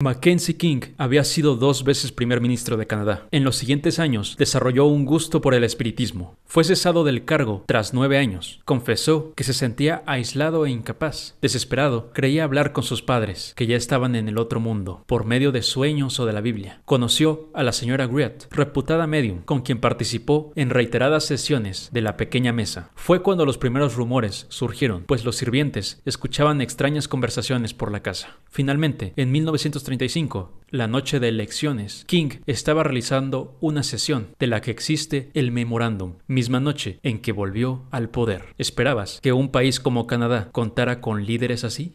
Mackenzie King había sido dos veces primer ministro de Canadá. En los siguientes años desarrolló un gusto por el espiritismo. Fue cesado del cargo tras nueve años. Confesó que se sentía aislado e incapaz. Desesperado, creía hablar con sus padres, que ya estaban en el otro mundo, por medio de sueños o de la Biblia. Conoció a la señora Griot, reputada medium, con quien participó en reiteradas sesiones de la pequeña mesa. Fue cuando los primeros rumores surgieron, pues los sirvientes escuchaban extrañas conversaciones por la casa. Finalmente, en 1935, la noche de elecciones, King estaba realizando una sesión de la que existe el memorándum, misma noche en que volvió al poder. ¿Esperabas que un país como Canadá contara con líderes así?